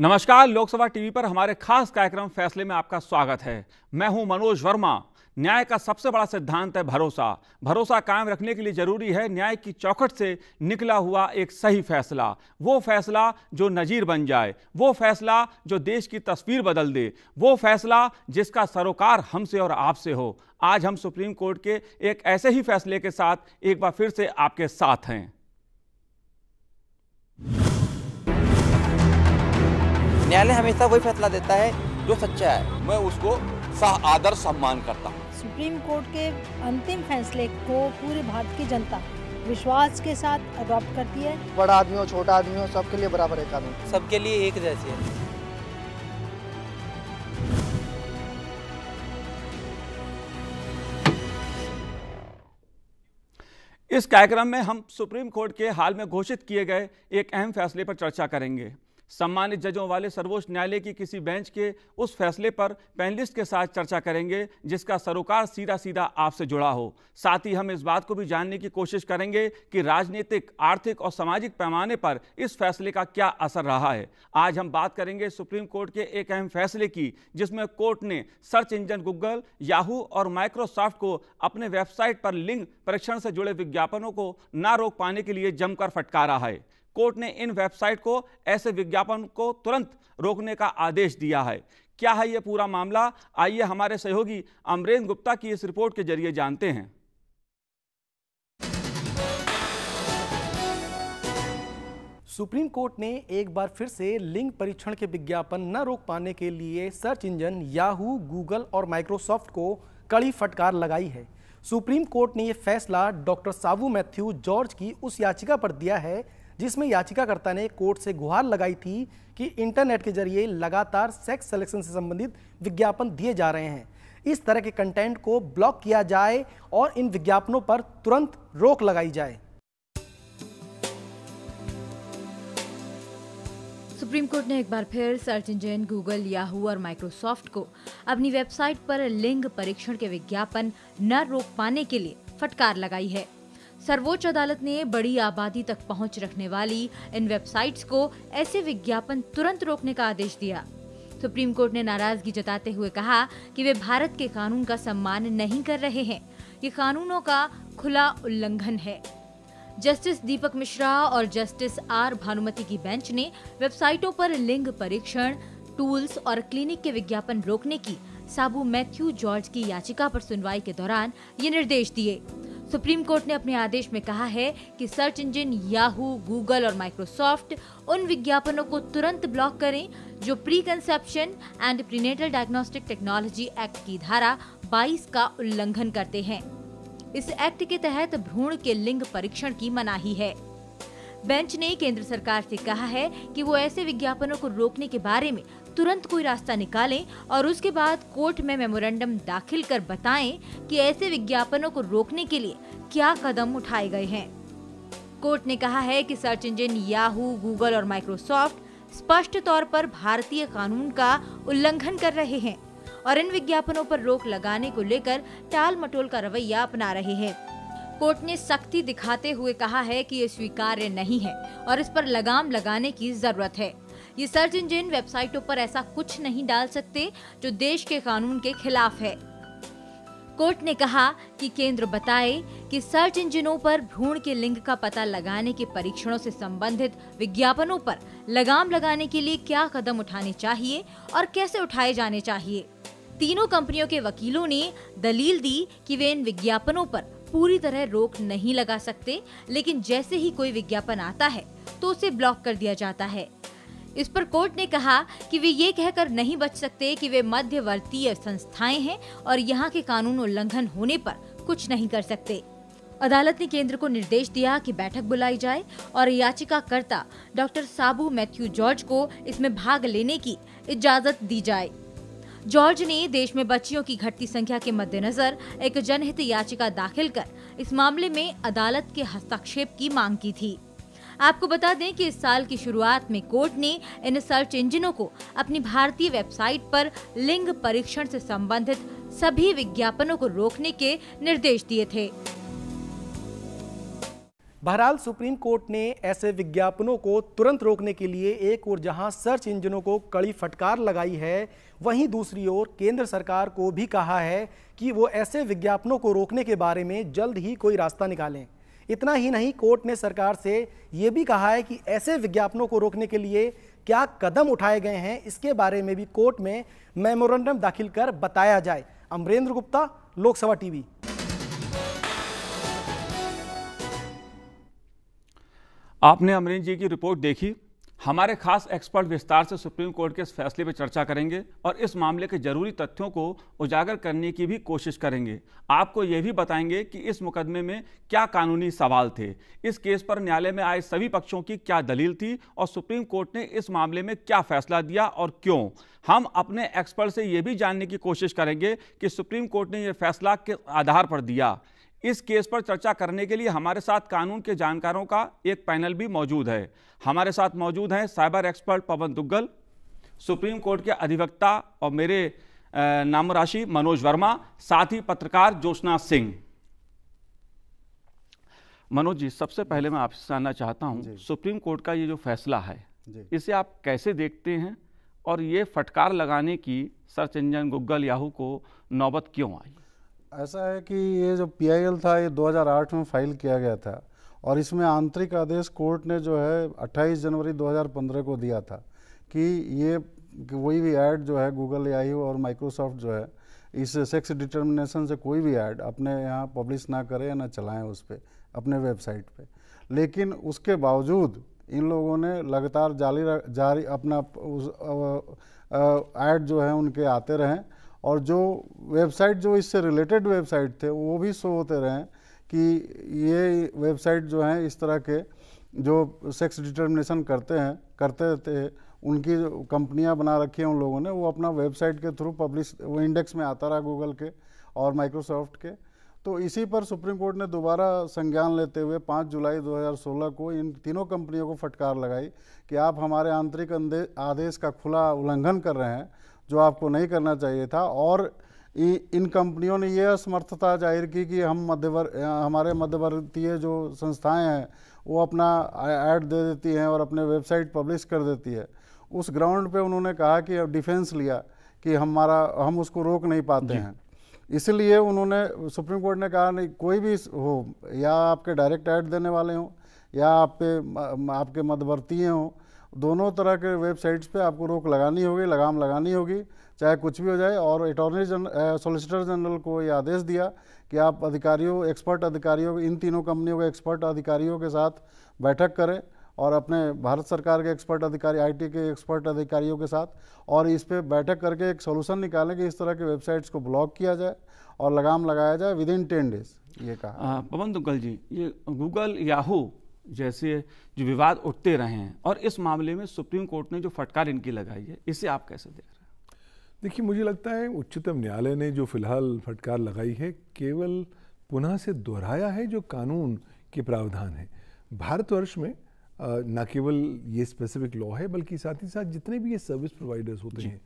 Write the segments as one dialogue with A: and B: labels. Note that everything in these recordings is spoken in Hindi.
A: नमस्कार लोकसभा टीवी पर हमारे खास कार्यक्रम फैसले में आपका स्वागत है मैं हूं मनोज वर्मा न्याय का सबसे बड़ा सिद्धांत है भरोसा भरोसा कायम रखने के लिए जरूरी है न्याय की चौखट से निकला हुआ एक सही फैसला वो फैसला जो नज़ीर बन जाए वो फैसला जो देश की तस्वीर बदल दे वो फैसला जिसका सरोकार हमसे और आपसे हो आज हम सुप्रीम कोर्ट के एक ऐसे ही फैसले के साथ एक बार फिर से आपके साथ हैं न्यायालय हमेशा वही फैसला देता है जो सच्चा है मैं उसको सह आदर सम्मान करता हूँ
B: सुप्रीम कोर्ट के अंतिम फैसले को पूरे भारत की जनता विश्वास के साथ
C: अडॉप्ट करती है बड़ा आदमी हो छोटा आदमी हो सबके लिए बराबर है कानून सबके लिए एक जैसी है
A: इस कार्यक्रम में हम सुप्रीम कोर्ट के हाल में घोषित किए गए एक अहम फैसले पर चर्चा करेंगे सम्मानित जजों वाले सर्वोच्च न्यायालय की किसी बेंच के उस फैसले पर पैनलिस्ट के साथ चर्चा करेंगे जिसका सरोकार सीधा सीधा आपसे जुड़ा हो साथ ही हम इस बात को भी जानने की कोशिश करेंगे कि राजनीतिक आर्थिक और सामाजिक पैमाने पर इस फैसले का क्या असर रहा है आज हम बात करेंगे सुप्रीम कोर्ट के एक अहम फैसले की जिसमें कोर्ट ने सर्च इंजन गूगल याहू और माइक्रोसॉफ्ट को अपने वेबसाइट पर लिंग परीक्षण से जुड़े विज्ञापनों को ना रोक पाने के लिए जमकर फटकारा है कोर्ट ने इन वेबसाइट को ऐसे विज्ञापन को तुरंत रोकने का आदेश दिया है क्या है ये पूरा मामला आइए हमारे सहयोगी अमरेंद्र गुप्ता की इस रिपोर्ट के जरिए जानते हैं
C: सुप्रीम कोर्ट ने एक बार फिर से लिंग परीक्षण के विज्ञापन न रोक पाने के लिए सर्च इंजन याहू गूगल और माइक्रोसॉफ्ट को कड़ी फटकार लगाई है सुप्रीम कोर्ट ने यह फैसला डॉक्टर साबू मैथ्यू जॉर्ज की उस याचिका पर दिया है जिसमें याचिकाकर्ता ने कोर्ट से गुहार लगाई थी कि इंटरनेट के जरिए लगातार सेक्स सिलेक्शन से संबंधित विज्ञापन दिए जा रहे हैं इस तरह के कंटेंट को ब्लॉक किया जाए और इन विज्ञापनों पर तुरंत रोक लगाई जाए
B: सुप्रीम कोर्ट ने एक बार फिर सर्च इंजन गूगल याहू और माइक्रोसॉफ्ट को अपनी वेबसाइट पर लिंग परीक्षण के विज्ञापन न रोक पाने के लिए फटकार लगाई है सर्वोच्च अदालत ने बड़ी आबादी तक पहुंच रखने वाली इन वेबसाइट्स को ऐसे विज्ञापन तुरंत रोकने का आदेश दिया सुप्रीम कोर्ट ने नाराजगी जताते हुए कहा कि वे भारत के कानून का सम्मान नहीं कर रहे हैं ये कानूनों का खुला उल्लंघन है जस्टिस दीपक मिश्रा और जस्टिस आर भानुमति की बेंच ने वेबसाइटों पर लिंग परीक्षण टूल्स और क्लिनिक के विज्ञापन रोकने की साबू मैथ्यू जॉर्ज की याचिका पर सुनवाई के दौरान ये निर्देश दिए सुप्रीम कोर्ट ने अपने आदेश में कहा है कि सर्च इंजन याहू गूगल और माइक्रोसॉफ्ट उन विज्ञापनों को तुरंत ब्लॉक करें जो preconception and prenatal diagnostic technology act की धारा 22 का उल्लंघन करते हैं इस एक्ट के तहत भ्रूण के लिंग परीक्षण की मनाही है बेंच ने केंद्र सरकार से कहा है कि वो ऐसे विज्ञापनों को रोकने के बारे में तुरंत कोई रास्ता निकालें और उसके बाद कोर्ट में मेमोरेंडम दाखिल कर बताएं कि ऐसे विज्ञापनों को रोकने के लिए क्या कदम उठाए गए हैं कोर्ट ने कहा है कि सर्च इंजन याहू गूगल और माइक्रोसॉफ्ट स्पष्ट तौर पर भारतीय कानून का उल्लंघन कर रहे हैं और इन विज्ञापनों पर रोक लगाने को लेकर टाल मटोल का रवैया अपना रहे हैं कोर्ट ने सख्ती दिखाते हुए कहा है कि ये स्वीकार्य नहीं है और इस पर लगाम लगाने की जरूरत है ये सर्च इंजन वेबसाइटों पर ऐसा कुछ नहीं डाल सकते जो देश के कानून के खिलाफ है कोर्ट ने कहा कि केंद्र बताए कि सर्च इंजनों पर भ्रूण के लिंग का पता लगाने के परीक्षणों से संबंधित विज्ञापनों पर लगाम लगाने के लिए क्या कदम उठाने चाहिए और कैसे उठाए जाने चाहिए तीनों कंपनियों के वकीलों ने दलील दी कि वे इन विज्ञापनों पर पूरी तरह रोक नहीं लगा सकते लेकिन जैसे ही कोई विज्ञापन आता है तो उसे ब्लॉक कर दिया जाता है इस पर कोर्ट ने कहा कि वे ये कहकर नहीं बच सकते कि वे मध्यवर्तीय संस्थाएं हैं और यहाँ के कानून उल्लंघन होने पर कुछ नहीं कर सकते अदालत ने केंद्र को निर्देश दिया कि बैठक बुलाई जाए और याचिकाकर्ता डॉक्टर साबू मैथ्यू जॉर्ज को इसमें भाग लेने की इजाजत दी जाए जॉर्ज ने देश में बच्चियों की घटती संख्या के मद्देनजर एक जनहित याचिका दाखिल कर इस मामले में अदालत के हस्तक्षेप की मांग की थी आपको बता दें कि इस साल की शुरुआत में कोर्ट ने इन सर्च इंजनों को अपनी भारतीय वेबसाइट पर लिंग परीक्षण से संबंधित सभी विज्ञापनों को रोकने के निर्देश दिए थे
C: बहरहाल सुप्रीम कोर्ट ने ऐसे विज्ञापनों को तुरंत रोकने के लिए एक ओर जहां सर्च इंजनों को कड़ी फटकार लगाई है वहीं दूसरी ओर केंद्र सरकार को भी कहा है कि वो ऐसे विज्ञापनों को रोकने के बारे में जल्द ही कोई रास्ता निकालें इतना ही नहीं कोर्ट ने सरकार से ये भी कहा है कि ऐसे विज्ञापनों को रोकने के लिए क्या कदम उठाए गए हैं इसके बारे में भी कोर्ट में मेमोरेंडम दाखिल कर बताया जाए अमरेंद्र गुप्ता लोकसभा
A: टीवी आपने अमरेंद्र जी की रिपोर्ट देखी हमारे खास एक्सपर्ट विस्तार से सुप्रीम कोर्ट के इस फैसले पर चर्चा करेंगे और इस मामले के जरूरी तथ्यों को उजागर करने की भी कोशिश करेंगे आपको ये भी बताएंगे कि इस मुकदमे में क्या कानूनी सवाल थे इस केस पर न्यायालय में आए सभी पक्षों की क्या दलील थी और सुप्रीम कोर्ट ने इस मामले में क्या फैसला दिया और क्यों हम अपने एक्सपर्ट से ये भी जानने की कोशिश करेंगे कि सुप्रीम कोर्ट ने यह फैसला किस आधार पर दिया इस केस पर चर्चा करने के लिए हमारे साथ कानून के जानकारों का एक पैनल भी मौजूद है हमारे साथ मौजूद हैं cyber expert Pawan Duggal supreme court के अधिवक्ता और मेरे नाम राशि मनोज वर्मा साथ ही पत्रकार ज्योत्ना सिंह मनोज जी सबसे पहले मैं आपसे जानना चाहता हूं सुप्रीम कोर्ट का ये जो फैसला है इसे आप कैसे देखते हैं और ये फटकार लगाने की सर्च इंजन गूगल याहू को नौबत क्यों आई
D: ऐसा है कि ये जो पीआईएल था ये 2008 में फाइल किया गया था और इसमें आंतरिक आदेश कोर्ट ने जो है 28 जनवरी 2015 को दिया था कि ये कोई भी ऐड जो है गूगल ए और माइक्रोसॉफ्ट जो है इस सेक्स डिटर्मिनेशन से कोई भी ऐड अपने यहाँ पब्लिश ना करें ना चलाएं उस पर अपने वेबसाइट पे लेकिन उसके बावजूद इन लोगों ने लगातार जारी जारी अपना उस ऐड जो है उनके आते रहें और जो वेबसाइट जो इससे रिलेटेड वेबसाइट थे वो भी शो होते रहे कि ये वेबसाइट जो हैं इस तरह के जो सेक्स डिटर्मिनेशन करते हैं करते थे उनकी कंपनियां बना रखी हैं उन लोगों ने वो अपना वेबसाइट के थ्रू पब्लिश वो इंडेक्स में आता रहा गूगल के और माइक्रोसॉफ्ट के तो इसी पर सुप्रीम कोर्ट ने दोबारा संज्ञान लेते हुए 5 जुलाई 2016 को इन तीनों कंपनियों को फटकार लगाई कि आप हमारे आंतरिक आदेश का खुला उल्लंघन कर रहे हैं जो आपको नहीं करना चाहिए था और इन कंपनियों ने यह असमर्थता जाहिर की कि हम मध्यवर हमारे मध्यवर्तीय जो संस्थाएं हैं वो अपना ऐड दे देती हैं और अपने वेबसाइट पब्लिश कर देती है उस ग्राउंड पे उन्होंने कहा कि अब डिफेंस लिया कि हमारा हम उसको रोक नहीं पाते हैं इसलिए उन्होंने सुप्रीम कोर्ट ने कहा नहीं कोई भी हो या आपके डायरेक्ट ऐड देने वाले हों या आपके आपके मध्यवर्तीय हों दोनों तरह के वेबसाइट्स पे आपको रोक लगानी होगी लगाम लगानी होगी चाहे कुछ भी हो जाए और अटॉर्नी जन सोलिसिटर जनरल को ये आदेश दिया कि आप अधिकारियों एक्सपर्ट अधिकारियों इन तीनों कंपनियों के एक्सपर्ट अधिकारियों के साथ बैठक करें और अपने भारत सरकार के एक्सपर्ट अधिकारी आईटी के एक्सपर्ट अधिकारियों के साथ और इस पर बैठक करके एक सोल्यूशन निकालें कि इस तरह के वेबसाइट्स को ब्लॉक किया जाए और लगाम लगाया जाए विद इन टेन डेज
A: ये कहा पवन दुग्गल जी ये गूगल याहू जैसे जो विवाद उठते रहे हैं और इस मामले में सुप्रीम कोर्ट ने जो फटकार इनकी लगाई है इसे आप कैसे देख रहे
E: हैं देखिए मुझे लगता है उच्चतम न्यायालय ने जो फिलहाल फटकार लगाई है केवल पुनः से दोहराया है जो कानून के प्रावधान है भारतवर्ष में न केवल ये स्पेसिफिक लॉ है बल्कि साथ ही साथ जितने भी ये सर्विस प्रोवाइडर्स होते हैं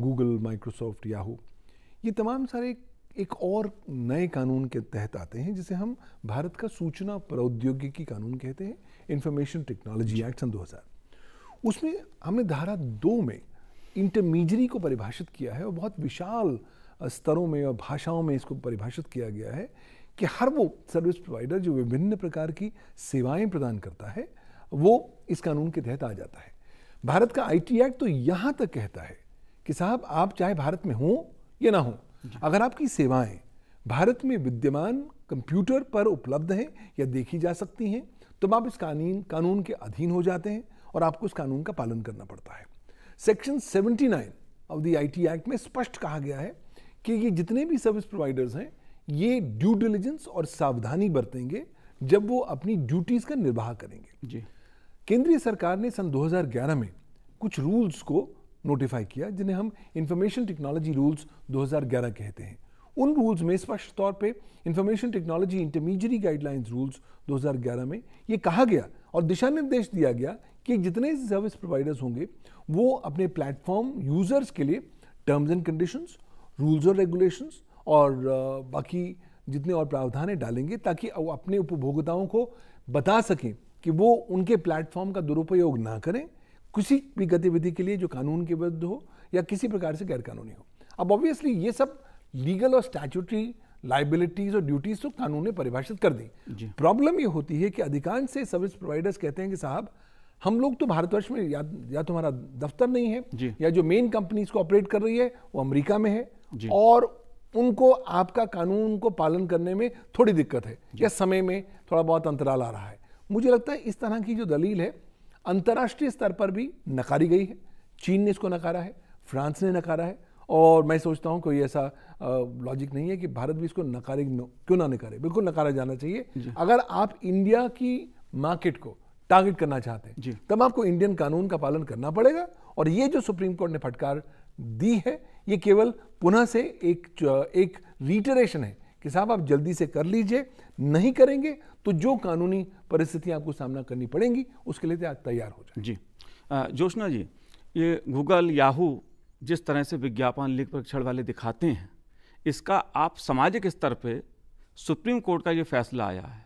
E: गूगल माइक्रोसॉफ्ट याहू ये तमाम सारे एक और नए कानून के तहत आते हैं जिसे हम भारत का सूचना प्रौद्योगिकी कानून कहते हैं इंफॉर्मेशन टेक्नोलॉजी एक्ट सन 2000 उसमें हमने धारा दो में इंटरमीजरी को परिभाषित किया है और बहुत विशाल स्तरों में और भाषाओं में इसको परिभाषित किया गया है कि हर वो सर्विस प्रोवाइडर जो विभिन्न प्रकार की सेवाएं प्रदान करता है वो इस कानून के तहत आ जाता है भारत का आईटी एक्ट तो यहाँ तक कहता है कि साहब आप चाहे भारत में हों या ना हों अगर आपकी सेवाएं भारत में विद्यमान कंप्यूटर पर उपलब्ध हैं या देखी जा सकती हैं तो आप इस कानून कानून के अधीन हो जाते हैं और आपको इस कानून का पालन करना पड़ता है section 79 nine of the I act में स्पष्ट कहा गया है कि ये जितने भी सर्विस प्रोवाइडर्स हैं ये ड्यू डिलीजेंस और सावधानी बरतेंगे जब वो अपनी ड्यूटीज का निर्वाह करेंगे जी केंद्रीय सरकार ने सन 2011 में कुछ रूल्स को नोटिफाई किया जिन्हें हम इंफॉर्मेशन टेक्नोलॉजी रूल्स 2011 कहते हैं उन रूल्स में स्पष्ट तौर पे information technology intermediary guidelines rules 2011 में ये कहा गया और दिशा निर्देश दिया गया कि जितने सर्विस प्रोवाइडर्स होंगे वो अपने प्लेटफॉर्म यूजर्स के लिए टर्म्स एंड कंडीशंस रूल्स और रेगुलेशंस और बाकी जितने और प्रावधान डालेंगे ताकि वो अपने उपभोक्ताओं को बता सकें कि वो उनके प्लेटफॉर्म का दुरुपयोग ना करें किसी भी गतिविधि के लिए जो कानून के विरुद्ध हो या किसी प्रकार से गैरकानूनी हो अब ऑब्वियसली ये सब लीगल और स्टैचूटरी लाइबिलिटीज और ड्यूटीज तो कानून ने परिभाषित कर दी प्रॉब्लम ये होती है कि अधिकांश से सर्विस प्रोवाइडर्स कहते हैं कि साहब हम लोग तो भारतवर्ष में या, या तुम्हारा तो दफ्तर नहीं है या जो मेन कंपनीज को ऑपरेट कर रही है वो अमेरिका में है और उनको आपका कानून को पालन करने में थोड़ी दिक्कत है या समय में थोड़ा बहुत अंतराल आ रहा है मुझे लगता है इस तरह की जो दलील है अंतर्राष्ट्रीय स्तर पर भी नकारी गई है चीन ने इसको नकारा है फ्रांस ने नकारा है और मैं सोचता हूँ कोई ऐसा लॉजिक नहीं है कि भारत भी इसको नकारे क्यों ना नकारे बिल्कुल नकारा जाना चाहिए अगर आप इंडिया की मार्केट को टारगेट करना चाहते हैं तब आपको इंडियन कानून का पालन करना पड़ेगा और ये जो सुप्रीम कोर्ट ने फटकार दी है ये केवल पुनः से एक एक रिटरेशन है कि साहब आप जल्दी से कर लीजिए नहीं करेंगे तो जो कानूनी परिस्थितियाँ आपको सामना करनी पड़ेंगी उसके लिए तो आप तैयार हो जाए जी जोशना जी ये गूगल याहू
A: जिस तरह से विज्ञापन लिख परीक्षण वाले दिखाते हैं इसका आप सामाजिक स्तर पे सुप्रीम कोर्ट का ये फैसला आया है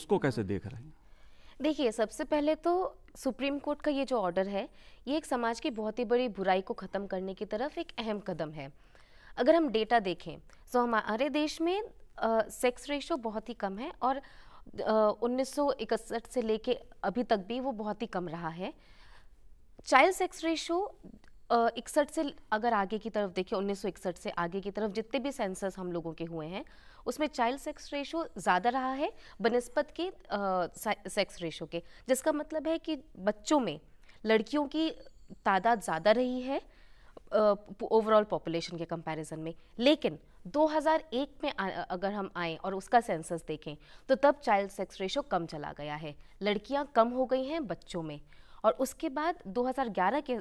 A: उसको कैसे देख रहे हैं
F: देखिए सबसे पहले तो सुप्रीम कोर्ट का ये जो ऑर्डर है ये एक समाज की बहुत ही बड़ी बुराई को ख़त्म करने की तरफ एक अहम कदम है अगर हम डेटा देखें तो हमारे देश में सेक्स रेशो बहुत ही कम है और उन्नीस से लेके अभी तक भी वो बहुत ही कम रहा है चाइल्ड सेक्स रेशो इकसठ से अगर आगे की तरफ देखिए उन्नीस से आगे की तरफ जितने भी सेंसस हम लोगों के हुए हैं उसमें चाइल्ड सेक्स रेशो ज़्यादा रहा है बनस्पत के सेक्स रेशो के जिसका मतलब है कि बच्चों में लड़कियों की तादाद ज़्यादा रही है ओवरऑल पॉपुलेशन के कंपैरिजन में लेकिन 2001 में आ, अगर हम आए और उसका सेंसस देखें तो तब चाइल्ड सेक्स रेशो कम चला गया है लड़कियां कम हो गई हैं बच्चों में और उसके बाद 2011 के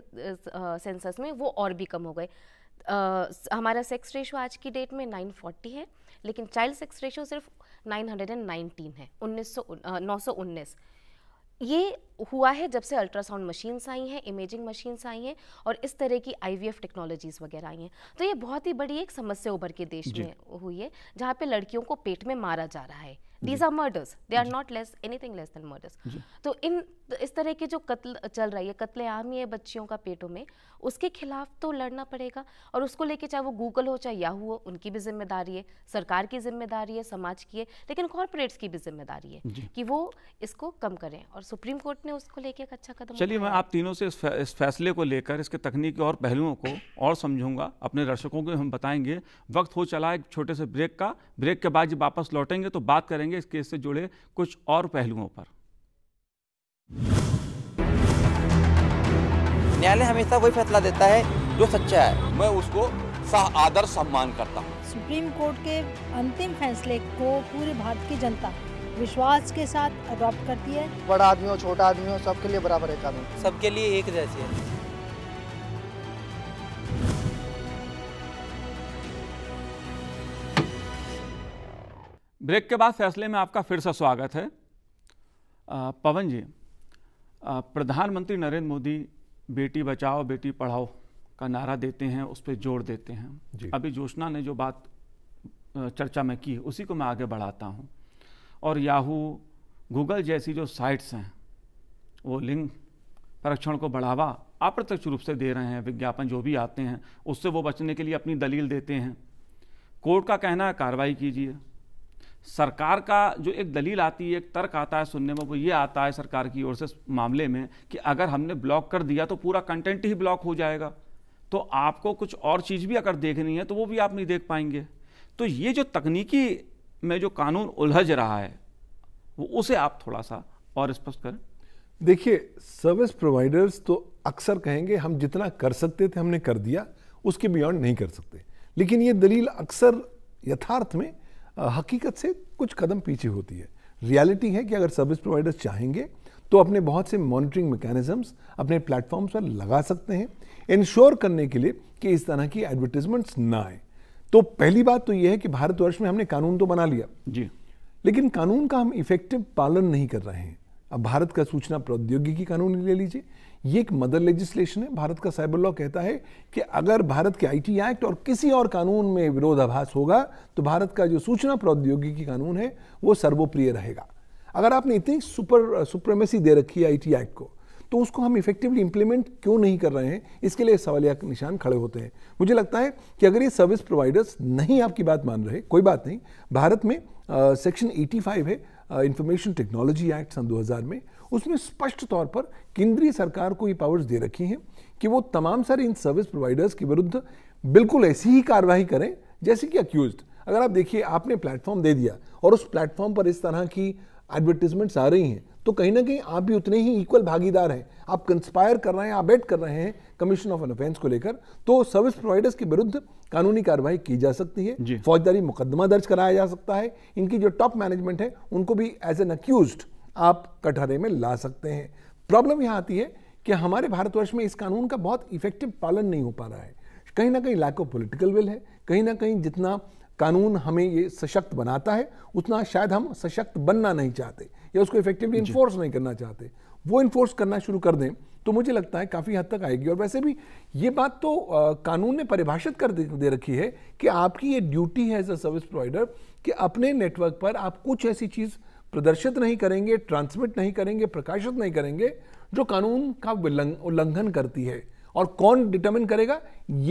F: सेंसस में वो और भी कम हो गए आ, हमारा सेक्स रेशो आज की डेट में 940 है लेकिन चाइल्ड सेक्स रेशो सिर्फ 919 है उन्नीस सौ नौ ये हुआ है जब से अल्ट्रासाउंड मशीन्स आई हैं इमेजिंग मशीन्स आई हैं और इस तरह की आईवीएफ टेक्नोलॉजीज़ वगैरह आई हैं तो ये बहुत ही बड़ी एक समस्या उभर के देश में हुई है जहाँ पे लड़कियों को पेट में मारा जा रहा है these are murders they are not less anything less than murders तो इन इस तरह के जो कत्ल चल रही है कत्ले आम ही है बच्चियों का पेटों में उसके खिलाफ तो लड़ना पड़ेगा और उसको लेके चाहे वो गूगल हो चाहे याहू हो उनकी भी जिम्मेदारी है सरकार की जिम्मेदारी है समाज की है लेकिन कॉरपोरेट्स की भी जिम्मेदारी है कि वो इसको कम करें और सुप्रीम कोर्ट ने उसको लेके एक अच्छा कदम चलिए
A: मैं आप तीनों से इस फैसले को लेकर इसके तकनीकी और पहलुओं को और समझूंगा अपने दर्शकों को हम बताएंगे वक्त हो चला एक छोटे से ब्रेक का ब्रेक के बाद जब वापस लौटेंगे तो बात करेंगे करेंगे इस केस से जुड़े कुछ और पहलुओं पर न्यायालय हमेशा वही फैसला देता है जो सच्चा है मैं उसको सह आदर सम्मान करता हूँ
B: सुप्रीम कोर्ट के अंतिम
C: फैसले को पूरे भारत की जनता विश्वास के साथ अडॉप्ट करती है बड़ा आदमी हो छोटा आदमी हो सबके लिए बराबर एक आदमी सबके लिए एक जैसी है
A: ब्रेक के बाद फैसले में आपका फिर से स्वागत है पवन जी प्रधानमंत्री नरेंद्र मोदी बेटी बचाओ बेटी पढ़ाओ का नारा देते हैं उस पर जोर देते हैं अभी जोशना ने जो बात चर्चा में की उसी को मैं आगे बढ़ाता हूँ और याहू गूगल जैसी जो साइट्स हैं वो लिंग परीक्षण को बढ़ावा अप्रत्यक्ष रूप से दे रहे हैं विज्ञापन जो भी आते हैं उससे वो बचने के लिए अपनी दलील देते हैं कोर्ट का कहना है कार्रवाई कीजिए सरकार का जो एक दलील आती है एक तर्क आता है सुनने में वो ये आता है सरकार की ओर से मामले में कि अगर हमने ब्लॉक कर दिया तो पूरा कंटेंट ही ब्लॉक हो जाएगा तो आपको कुछ और चीज़ भी अगर देखनी है तो वो भी आप नहीं देख पाएंगे तो ये जो तकनीकी में जो कानून उलझ रहा है वो उसे आप थोड़ा सा और स्पष्ट करें
E: देखिए सर्विस प्रोवाइडर्स तो अक्सर कहेंगे हम जितना कर सकते थे हमने कर दिया उसके बियॉन्ड नहीं कर सकते लेकिन ये दलील अक्सर यथार्थ में हकीकत से कुछ कदम पीछे होती है रियलिटी है कि अगर सर्विस प्रोवाइडर्स चाहेंगे तो अपने बहुत से मॉनिटरिंग मैकेनिज्म्स अपने प्लेटफॉर्म्स पर लगा सकते हैं इंश्योर करने के लिए कि इस तरह की एडवर्टीजमेंट्स ना आए तो पहली बात तो यह है कि भारतवर्ष में हमने कानून तो बना लिया जी लेकिन कानून का हम इफेक्टिव पालन नहीं कर रहे हैं अब भारत का सूचना प्रौद्योगिकी कानून ले लीजिए ये एक मदर लेजिस्लेशन है भारत का साइबर लॉ कहता है कि अगर भारत के आईटी एक्ट और किसी और कानून में विरोधाभास होगा तो भारत का जो सूचना प्रौद्योगिकी कानून है वो सर्वोप्रिय रहेगा अगर आपने इतनी सुपर सुप्रेमेसी दे रखी है आईटी एक्ट को तो उसको हम इफेक्टिवली इंप्लीमेंट क्यों नहीं कर रहे हैं इसके लिए सवालिया निशान खड़े होते हैं मुझे लगता है कि अगर ये सर्विस प्रोवाइडर्स नहीं आपकी बात मान रहे कोई बात नहीं भारत में सेक्शन uh, 85 है इंफॉर्मेशन टेक्नोलॉजी एक्ट सन 2000 में उसमें स्पष्ट तौर पर केंद्रीय सरकार को ये पावर्स दे रखी हैं कि वो तमाम सारे इन सर्विस प्रोवाइडर्स के विरुद्ध बिल्कुल ऐसी ही कार्रवाई करें जैसे कि अक्यूज अगर आप देखिए आपने प्लेटफॉर्म दे दिया और उस प्लेटफॉर्म पर इस तरह की एडवर्टीजमेंट्स आ रही हैं तो कहीं ना कहीं आप भी उतने ही इक्वल भागीदार हैं आप कंस्पायर कर रहे हैं आप बेट कर रहे हैं कमीशन ऑफ एन ऑफेंस को लेकर तो सर्विस प्रोवाइडर्स के विरुद्ध कानूनी कार्रवाई की जा सकती है फौजदारी मुकदमा दर्ज कराया जा सकता है इनकी जो टॉप मैनेजमेंट है उनको भी एज एन अक्यूज आप कटहरे में ला सकते हैं प्रॉब्लम यहाँ आती है कि हमारे भारतवर्ष में इस कानून का बहुत इफेक्टिव पालन नहीं हो पा रहा है कहीं ना कहीं लैक ऑफ पोलिटिकल विल है कहीं ना कहीं जितना कानून हमें ये सशक्त बनाता है उतना शायद हम सशक्त बनना नहीं चाहते या उसको इफेक्टिवली इन्फोर्स नहीं करना चाहते वो इन्फोर्स करना शुरू कर दें तो मुझे लगता है काफ़ी हद तक आएगी और वैसे भी ये बात तो आ, कानून ने परिभाषित कर दे रखी है कि आपकी ये ड्यूटी है एज अ सर्विस प्रोवाइडर कि अपने नेटवर्क पर आप कुछ ऐसी चीज़ प्रदर्शित नहीं करेंगे ट्रांसमिट नहीं करेंगे प्रकाशित नहीं करेंगे जो कानून का उल्लंघन करती है और कौन डिटर्मिन करेगा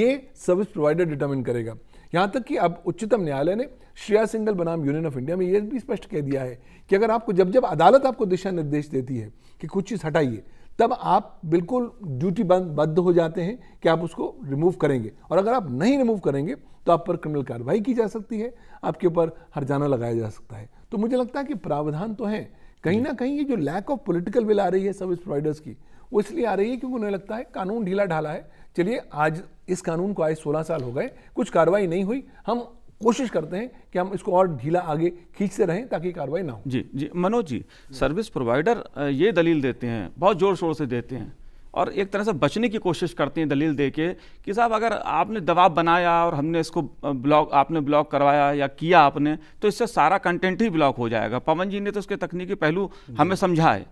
E: ये सर्विस प्रोवाइडर डिटर्मिन करेगा यहां तक कि अब उच्चतम न्यायालय ने श्रेया सिंगल बनाम यूनियन ऑफ इंडिया में यह भी स्पष्ट कह दिया है कि अगर आपको जब जब अदालत आपको दिशा निर्देश देती है कि कुछ चीज़ हटाइए तब आप बिल्कुल ड्यूटी बद्ध हो जाते हैं कि आप उसको रिमूव करेंगे और अगर आप नहीं रिमूव करेंगे तो आप पर क्रिमिनल कार्रवाई की जा सकती है आपके ऊपर हरजाना लगाया जा सकता है तो मुझे लगता है कि प्रावधान तो है कहीं ना कहीं ये जो लैक ऑफ पॉलिटिकल विल आ रही है सर्विस प्रोवाइडर्स की वो इसलिए आ रही है क्योंकि उन्हें लगता है कानून ढीला ढाला है चलिए आज इस कानून को आज 16 साल हो गए कुछ कार्रवाई नहीं हुई हम कोशिश करते हैं कि हम इसको और ढीला आगे खींचते रहें ताकि कार्रवाई ना हो
A: जी जी मनोज जी सर्विस प्रोवाइडर ये दलील देते हैं बहुत जोर शोर से देते हैं और एक तरह से बचने की कोशिश करते हैं दलील दे के कि साहब अगर आपने दबाव बनाया और हमने इसको ब्लॉक आपने ब्लॉक करवाया या किया आपने तो इससे सारा कंटेंट ही ब्लॉक हो जाएगा पवन जी ने तो उसके तकनीकी पहलू हमें समझाए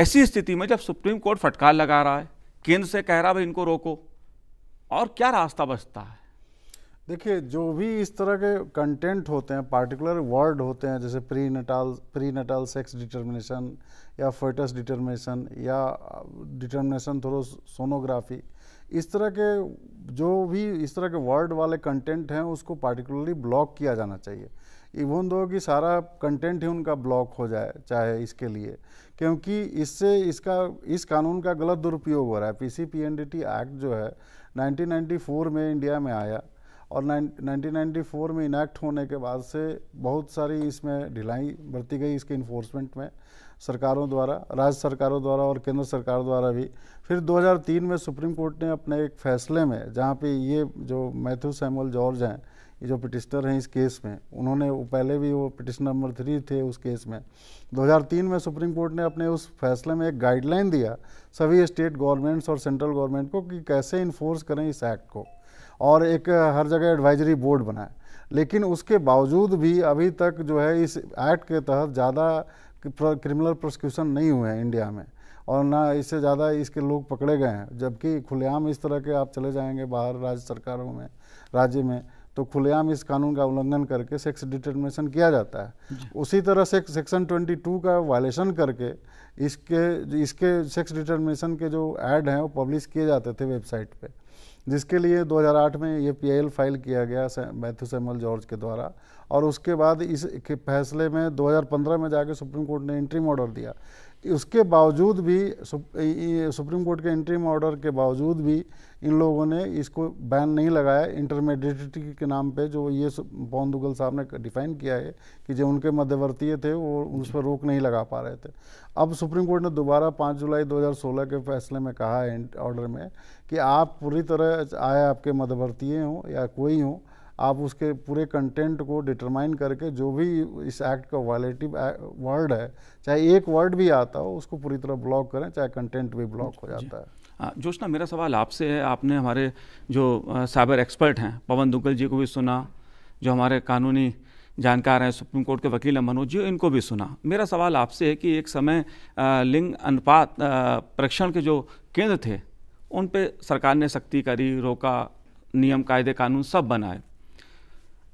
A: ऐसी स्थिति में जब सुप्रीम कोर्ट फटकार लगा रहा है केंद्र से कह रहा भाई इनको रोको और क्या रास्ता बचता है
D: देखिए जो भी इस तरह के कंटेंट होते हैं पार्टिकुलर वर्ड होते हैं जैसे prenatal prenatal sex determination या फोटस डिटर्मिनेशन या डिटर्मिनेशन थ्रो सोनोग्राफी इस तरह के जो भी इस तरह के वर्ड वाले कंटेंट हैं उसको पार्टिकुलरली ब्लॉक किया जाना चाहिए इवन दो कि सारा कंटेंट ही उनका ब्लॉक हो जाए चाहे इसके लिए क्योंकि इससे इसका इस कानून का गलत दुरुपयोग हो रहा है पीसीपीएनडीटी एक्ट जो है 1994 में इंडिया में आया और 1994 में इनैक्ट होने के बाद से बहुत सारी इसमें ढिलाई बरती गई इसके इन्फोर्समेंट में सरकारों द्वारा राज्य सरकारों द्वारा और केंद्र सरकार द्वारा भी फिर 2003 में सुप्रीम कोर्ट ने अपने एक फैसले में जहाँ पे ये जो मैथ्यू सैमुअल जॉर्ज हैं ये जो पिटिशनर हैं इस केस में उन्होंने वो पहले भी वो पिटिशन नंबर थ्री थे उस केस में 2003 में सुप्रीम कोर्ट ने अपने उस फैसले में एक गाइडलाइन दिया सभी स्टेट गवर्नमेंट्स और सेंट्रल गवर्नमेंट को कि कैसे इन्फोर्स करें इस एक्ट को और एक हर जगह एडवाइजरी बोर्ड बनाए लेकिन उसके बावजूद भी अभी तक जो है इस एक्ट के तहत ज़्यादा क्रिमिनल प्रोसिक्यूशन नहीं हुए हैं इंडिया में और ना इससे ज़्यादा इसके लोग पकड़े गए हैं जबकि खुलेआम इस तरह के आप चले जाएंगे बाहर राज्य सरकारों में राज्य में तो खुलेआम इस कानून का उल्लंघन करके सेक्स डिटर्मिनेशन किया जाता है उसी तरह से सेक्शन 22 का वायलेशन करके इसके इसके सेक्स डिटर्मिनेशन के जो ऐड हैं वो पब्लिश किए जाते थे वेबसाइट पे जिसके लिए 2008 में ये पीआईएल फाइल किया गया मैथ्यू सैमल जॉर्ज के द्वारा और उसके बाद इस फैसले में 2015 में जाके सुप्रीम कोर्ट ने एंट्री ऑर्डर दिया उसके बावजूद भी सुप्रीम कोर्ट के इंट्रीम ऑर्डर के बावजूद भी इन लोगों ने इसको बैन नहीं लगाया इंटरमीडिएट के नाम पे जो ये पवन दुगल साहब ने डिफाइन किया है कि जो उनके मध्यवर्तीय थे वो उस पर रोक नहीं लगा पा रहे थे अब सुप्रीम कोर्ट ने दोबारा 5 जुलाई 2016 के फैसले में कहा है ऑर्डर में कि आप पूरी तरह आए आपके मध्यवर्तीय हों या कोई हों आप उसके पूरे कंटेंट को डिटरमाइन करके जो भी इस एक्ट का वायलेटिव वर्ड है चाहे एक वर्ड भी आता हो उसको पूरी तरह ब्लॉक करें चाहे कंटेंट भी ब्लॉक हो जाता है
A: हाँ, जोशना मेरा सवाल आपसे है आपने हमारे जो साइबर एक्सपर्ट हैं पवन दुग्गल जी को भी सुना जो हमारे कानूनी जानकार हैं सुप्रीम कोर्ट के वकील हैं मनोज जी इनको भी सुना मेरा सवाल आपसे है कि एक समय लिंग अनुपात परीक्षण के जो केंद्र थे उन पर सरकार ने सख्ती करी रोका नियम कायदे कानून सब बनाए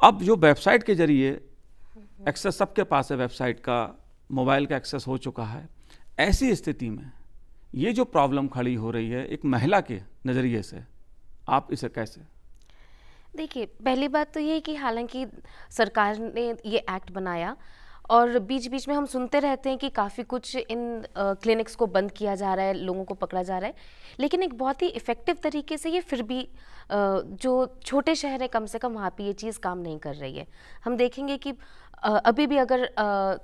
A: अब जो वेबसाइट के जरिए एक्सेस सबके पास है वेबसाइट का मोबाइल का एक्सेस हो चुका है ऐसी स्थिति में ये जो प्रॉब्लम खड़ी हो रही है एक महिला के नज़रिए से आप इसे कैसे
F: देखिए पहली बात तो ये कि हालांकि सरकार ने ये एक्ट बनाया और बीच बीच में हम सुनते रहते हैं कि काफ़ी कुछ इन क्लिनिक्स को बंद किया जा रहा है लोगों को पकड़ा जा रहा है लेकिन एक बहुत ही इफ़ेक्टिव तरीके से ये फिर भी जो छोटे शहर हैं कम से कम वहाँ पर ये चीज़ काम नहीं कर रही है हम देखेंगे कि अभी भी अगर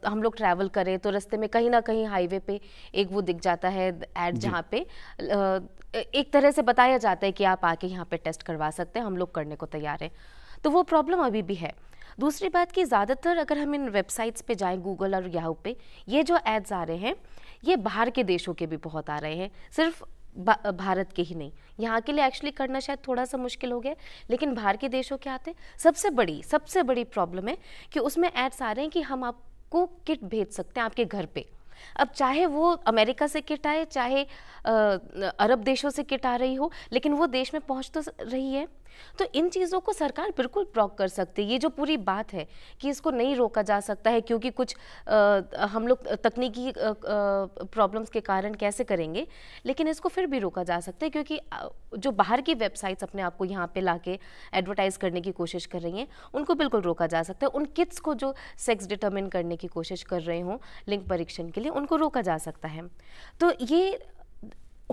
F: हम लोग ट्रैवल करें तो रास्ते में कहीं ना कहीं हाईवे पे एक वो दिख जाता है एड जहाँ पे एक तरह से बताया जाता है कि आप आके यहाँ पे टेस्ट करवा सकते हैं हम लोग करने को तैयार हैं तो वो प्रॉब्लम अभी भी है दूसरी बात कि ज़्यादातर अगर हम इन वेबसाइट्स पे जाएं गूगल और याहू पे ये जो एड्स आ रहे हैं ये बाहर के देशों के भी बहुत आ रहे हैं सिर्फ भारत के ही नहीं यहाँ के लिए एक्चुअली करना शायद थोड़ा सा मुश्किल हो गया लेकिन बाहर के देशों के आते सबसे बड़ी सबसे बड़ी प्रॉब्लम है कि उसमें एड्स आ रहे हैं कि हम आपको किट भेज सकते हैं आपके घर पर अब चाहे वो अमेरिका से किट आए चाहे अरब देशों से किट आ रही हो लेकिन वो देश में पहुँच तो रही है तो इन चीज़ों को सरकार बिल्कुल ब्लॉक कर सकती है ये जो पूरी बात है कि इसको नहीं रोका जा सकता है क्योंकि कुछ आ, हम लोग तकनीकी प्रॉब्लम्स के कारण कैसे करेंगे लेकिन इसको फिर भी रोका जा सकता है क्योंकि जो बाहर की वेबसाइट्स अपने आप को यहाँ पे ला के एडवर्टाइज़ करने की कोशिश कर रही हैं उनको बिल्कुल रोका जा सकता है उन किट्स को जो सेक्स डिटर्मिन करने की कोशिश कर रहे हों लिंग परीक्षण के लिए उनको रोका जा सकता है तो ये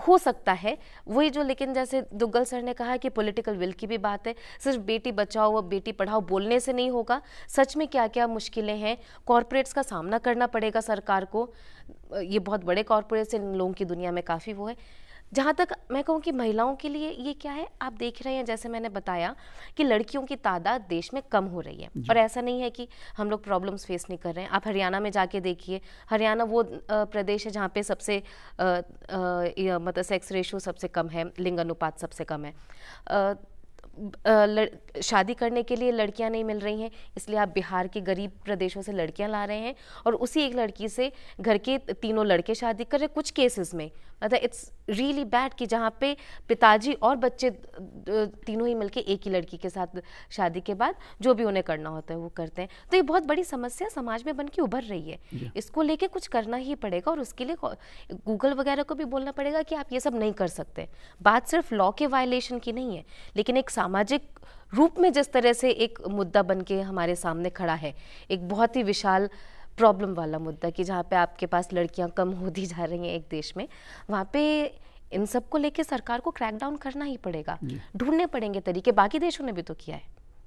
F: हो सकता है वही जो लेकिन जैसे दुग्गल सर ने कहा कि पॉलिटिकल विल की भी बात है सिर्फ बेटी बचाओ व बेटी पढ़ाओ बोलने से नहीं होगा सच में क्या क्या मुश्किलें हैं कॉरपोरेट्स का सामना करना पड़ेगा सरकार को ये बहुत बड़े कॉरपोरेट्स इन लोगों की दुनिया में काफ़ी वो है जहाँ तक मैं कहूँ कि महिलाओं के लिए ये क्या है आप देख रहे हैं जैसे मैंने बताया कि लड़कियों की तादाद देश में कम हो रही है और ऐसा नहीं है कि हम लोग प्रॉब्लम्स फेस नहीं कर रहे हैं आप हरियाणा में जाके देखिए हरियाणा वो प्रदेश है जहाँ पे सबसे मतलब सेक्स रेशो सबसे कम है लिंग अनुपात सबसे कम है शादी करने के लिए लड़कियां नहीं मिल रही हैं इसलिए आप बिहार के गरीब प्रदेशों से लड़कियां ला रहे हैं और उसी एक लड़की से घर के तीनों लड़के शादी कर रहे हैं कुछ केसेस में मतलब इट्स रियली बैड कि जहाँ पे पिताजी और बच्चे तीनों ही मिलके एक ही लड़की के साथ शादी के बाद जो भी उन्हें करना होता है वो करते हैं तो ये बहुत बड़ी समस्या समाज में बन के उभर रही है इसको लेके कुछ करना ही पड़ेगा और उसके लिए गूगल वगैरह को भी बोलना पड़ेगा कि आप ये सब नहीं कर सकते बात सिर्फ लॉ के वायलेशन की नहीं है लेकिन एक सामाजिक रूप में जिस तरह से एक मुद्दा बन के हमारे सामने खड़ा है एक बहुत ही विशाल प्रॉब्लम वाला मुद्दा कि जहाँ पे आपके पास लड़कियाँ कम होती जा रही हैं एक देश में वहाँ पे इन सब को लेके सरकार को क्रैक डाउन करना ही पड़ेगा ढूंढने पड़ेंगे तरीके बाकी देशों ने भी तो किया है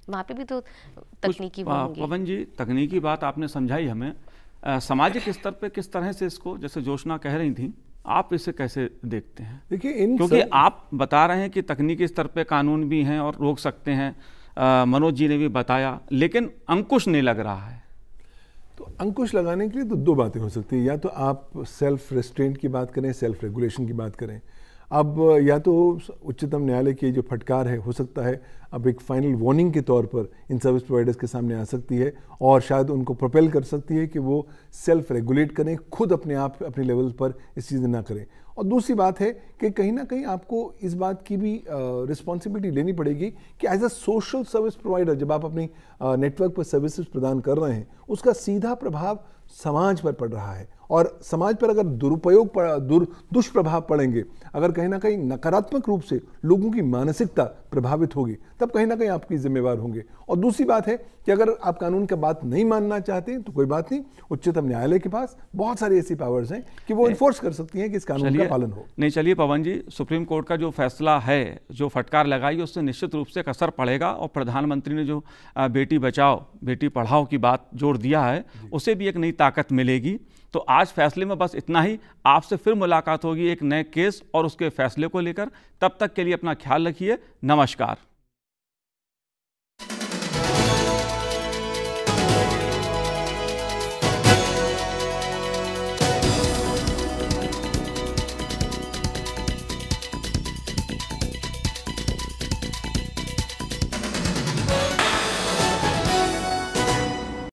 F: वहाँ पे भी तो तकनीकी पवन
A: जी तकनीकी बात आपने समझाई हमें सामाजिक स्तर पे किस तरह से इसको जैसे जोशना कह रही थी आप इसे कैसे देखते हैं
E: देखिए इन क्योंकि सर...
A: आप बता रहे हैं कि तकनीकी स्तर पे कानून भी हैं और रोक सकते हैं मनोज जी ने भी बताया लेकिन अंकुश नहीं लग रहा है
E: तो अंकुश लगाने के लिए तो दो बातें हो सकती है या तो आप सेल्फ रेस्ट्रेंट की बात करें सेल्फ रेगुलेशन की बात करें अब या तो उच्चतम न्यायालय की जो फटकार है हो सकता है अब एक फाइनल वार्निंग के तौर पर इन सर्विस प्रोवाइडर्स के सामने आ सकती है और शायद उनको प्रोपेल कर सकती है कि वो सेल्फ रेगुलेट करें खुद अपने आप अपने लेवल पर इस चीज़ ना करें और दूसरी बात है कि कहीं ना कहीं आपको इस बात की भी रिस्पॉन्सिबिलिटी लेनी पड़ेगी कि as a social service provider जब आप अपनी नेटवर्क पर सर्विसेज प्रदान कर रहे हैं उसका सीधा प्रभाव समाज पर पड़ रहा है और समाज पर अगर दुरुपयोग दुर दुष्प्रभाव पड़ेंगे अगर कहीं ना कहीं नकारात्मक रूप से लोगों की मानसिकता प्रभावित होगी तब कहीं ना कहीं आपकी जिम्मेवार होंगे और दूसरी बात है कि अगर आप कानून का बात नहीं मानना चाहते तो कोई बात नहीं उच्चतम न्यायालय के पास बहुत सारी ऐसी पावर्स हैं कि वो इन्फोर्स कर सकती हैं कि इस कानून का पालन हो
A: नहीं चलिए पवन जी सुप्रीम कोर्ट का जो फैसला है जो फटकार लगाई उससे निश्चित रूप से कसर पड़ेगा और प्रधानमंत्री ने जो बेटी बचाओ बेटी पढ़ाओ की बात जोड़ दिया है उसे भी एक नई ताकत मिलेगी तो आज फैसले में बस इतना ही आपसे फिर मुलाकात होगी एक नए केस और उसके फैसले को लेकर तब तक के लिए अपना ख्याल रखिए नमस्कार